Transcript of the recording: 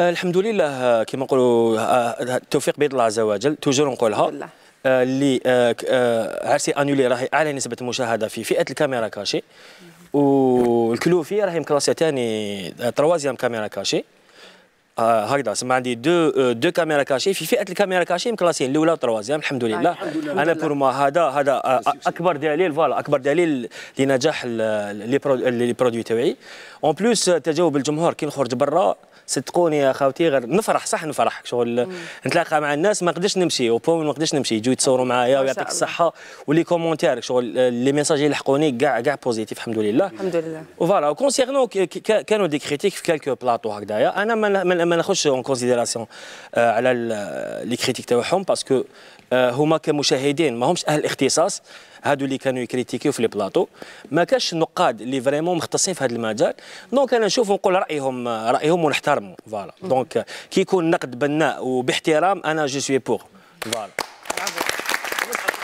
آه، الحمد لله آه، كما نقولوا آه، التوفيق بيد الله عز وجل توجور نقولها اللي عرسي انولي راهي اعلى نسبه مشاهده في فئه الكاميرا كاشي والكلوفي راهي مكلاسيه ثاني تروازيام كاميرا كاشي آه، هكذا سما عندي دو آه، دو كاميرا كاشي في فئه الكاميرا كاشي مكلاسين الاولى والثروازيام نعم، الحمد لله الحمد لله. انا بور ما هذا هذا آه، اكبر دليل فوالا اكبر دليل لنجاح لي برودوي تاعي اون بلوس تجاوب الجمهور كي نخرج برا صدقوني يا خاوتي غير نفرح صح نفرح شغل نتلاقى مع الناس ما نقدرش نمشي وبوم ما نقدرش نمشي يجوا يتصوروا معايا ويعطيك الصحه ولي كومونتير شغل لي ميساج يلحقوني كاع كاع بوزيتيف الحمد لله الحمد لله وفوالا كونسيرنو كانوا دي كريتيك في كالكو بلاطو هكذايا انا ما ناخذش اون كونسيديراسيون على لي كريتيك تاعهم باسكو هما كمشاهدين ماهمش اهل اختصاص هادو اللي كانوا يكريتيكيو في لي بلاطو ما كاش نقاد اللي فريمون مختصين في هذا المجال دونك انا نشوف ونقول رايهم رايهم ونحترمه فوالا دونك كي يكون نقد بناء وباحترام انا جو سوي بور فوالا